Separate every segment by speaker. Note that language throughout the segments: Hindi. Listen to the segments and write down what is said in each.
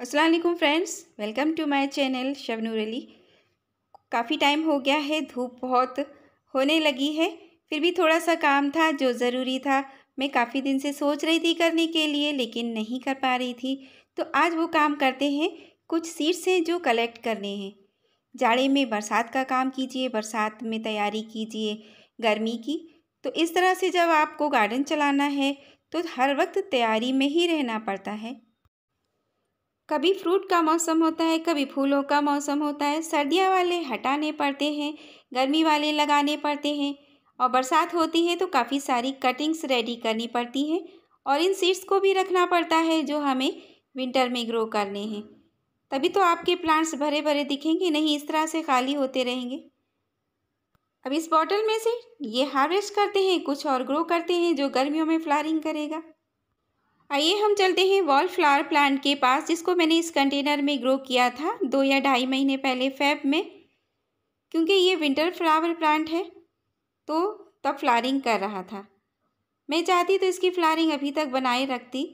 Speaker 1: Aslam friends welcome to my channel Shabnoor Ali काफ़ी टाइम हो गया है धूप बहुत होने लगी है फिर भी थोड़ा सा काम था जो ज़रूरी था मैं काफ़ी दिन से सोच रही थी करने के लिए लेकिन नहीं कर पा रही थी तो आज वो काम करते हैं कुछ सीड्स हैं जो कलेक्ट करने हैं जाड़े में बरसात का काम कीजिए बरसात में तैयारी कीजिए गर्मी की तो इस तरह से जब आपको गार्डन चलाना है तो हर वक्त तैयारी में ही रहना पड़ता है कभी फ्रूट का मौसम होता है कभी फूलों का मौसम होता है सर्दियाँ वाले हटाने पड़ते हैं गर्मी वाले लगाने पड़ते हैं और बरसात होती है तो काफ़ी सारी कटिंग्स रेडी करनी पड़ती हैं और इन सीड्स को भी रखना पड़ता है जो हमें विंटर में ग्रो करने हैं तभी तो आपके प्लांट्स भरे भरे दिखेंगे नहीं इस तरह से खाली होते रहेंगे अब इस बॉटल में से ये हार्वेस्ट करते हैं कुछ और ग्रो करते हैं जो गर्मियों में फ्लारिंग करेगा आइए हम चलते हैं वॉल फ्लावर प्लांट के पास जिसको मैंने इस कंटेनर में ग्रो किया था दो या ढाई महीने पहले फैब में क्योंकि ये विंटर फ्लावर प्लांट है तो तब फ्लारिंग कर रहा था मैं चाहती तो इसकी फ्लारिंग अभी तक बनाए रखती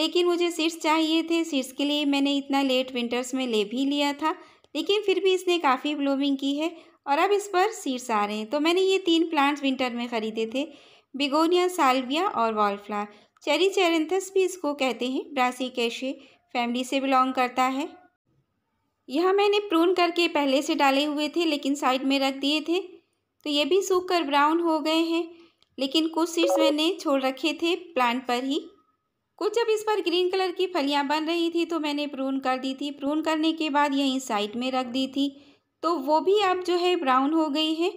Speaker 1: लेकिन मुझे सीड्स चाहिए थे सीड्स के लिए मैंने इतना लेट विंटर्स में ले भी लिया था लेकिन फिर भी इसने काफ़ी ब्लूमिंग की है और अब इस पर सीड्स आ रहे हैं तो मैंने ये तीन प्लांट्स विंटर में ख़रीदे थे बिगोनिया साल्विया और वॉल फ्लावर चेरी चेरेंथस भी इसको कहते हैं कैशे फैमिली से बिलोंग करता है यह मैंने प्रून करके पहले से डाले हुए थे लेकिन साइड में रख दिए थे तो ये भी सूख कर ब्राउन हो गए हैं लेकिन कुछ सीड्स मैंने छोड़ रखे थे प्लांट पर ही कुछ जब इस पर ग्रीन कलर की फलियां बन रही थी तो मैंने प्रून कर दी थी प्रून करने के बाद यहीं साइड में रख दी थी तो वो भी अब जो है ब्राउन हो गई है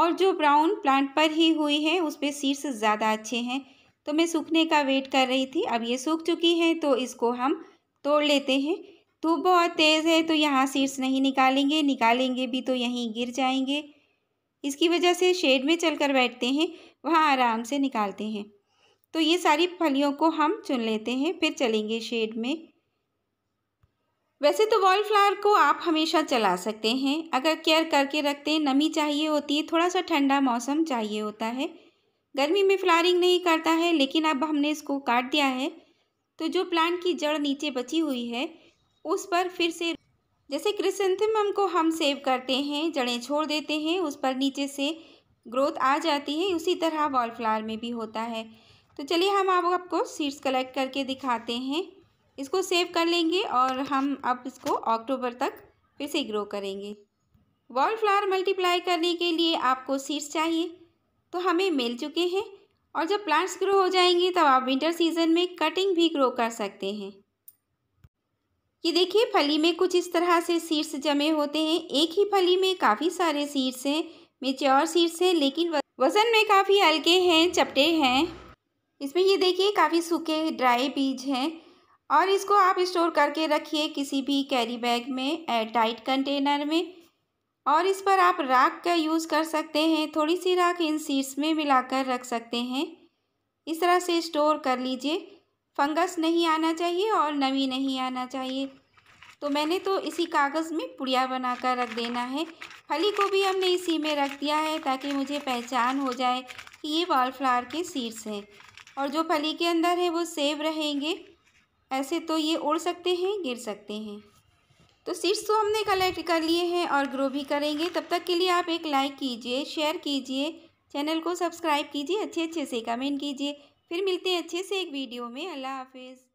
Speaker 1: और जो ब्राउन प्लांट पर ही हुई है उस पर सीड्स ज़्यादा अच्छे हैं तो मैं सूखने का वेट कर रही थी अब ये सूख चुकी है तो इसको हम तोड़ लेते हैं धूप बहुत तेज़ है तो यहाँ सीड्स नहीं निकालेंगे निकालेंगे भी तो यहीं गिर जाएंगे इसकी वजह से शेड में चलकर बैठते हैं वहाँ आराम से निकालते हैं तो ये सारी फलियों को हम चुन लेते हैं फिर चलेंगे शेड में वैसे तो वॉल फ्लावर को आप हमेशा चला सकते हैं अगर केयर करके रखते हैं नमी चाहिए होती है थोड़ा सा ठंडा मौसम चाहिए होता है गर्मी में फ्लारिंग नहीं करता है लेकिन अब हमने इसको काट दिया है तो जो प्लांट की जड़ नीचे बची हुई है उस पर फिर से जैसे क्रिसेंथेमम को हम सेव करते हैं जड़ें छोड़ देते हैं उस पर नीचे से ग्रोथ आ जाती है उसी तरह वॉल फ्लावर में भी होता है तो चलिए हम अब आपको सीड्स कलेक्ट करके दिखाते हैं इसको सेव कर लेंगे और हम अब इसको अक्टूबर तक फिर से ग्रो करेंगे वॉल फ्लावर मल्टीप्लाई करने के लिए आपको सीड्स चाहिए तो हमें मिल चुके हैं और जब प्लांट्स ग्रो हो जाएंगे तब आप विंटर सीजन में कटिंग भी ग्रो कर सकते हैं ये देखिए फली में कुछ इस तरह से सीड्स जमे होते हैं एक ही फली में काफ़ी सारे सीड्स हैं मेच्योर सीड्स हैं लेकिन वजन में काफ़ी हल्के हैं चपटे हैं इसमें ये देखिए काफ़ी सूखे ड्राई बीज हैं और इसको आप स्टोर करके रखिए किसी भी कैरी बैग में एयर टाइट कंटेनर में और इस पर आप राख का यूज़ कर सकते हैं थोड़ी सी राख इन सीड्स में मिलाकर रख सकते हैं इस तरह से स्टोर कर लीजिए फंगस नहीं आना चाहिए और नमी नहीं आना चाहिए तो मैंने तो इसी कागज़ में पुड़िया बनाकर रख देना है फली को भी हमने इसी में रख दिया है ताकि मुझे पहचान हो जाए कि ये वॉलफ्लावर के सीड्स हैं और जो फली के अंदर है वो सेव रहेंगे ऐसे तो ये उड़ सकते हैं गिर सकते हैं तो सीड्स तो हमने कलेक्ट कर लिए हैं और ग्रो भी करेंगे तब तक के लिए आप एक लाइक कीजिए शेयर कीजिए चैनल को सब्सक्राइब कीजिए अच्छे अच्छे से कमेंट कीजिए फिर मिलते हैं अच्छे से एक वीडियो में अल्लाह हाफिज़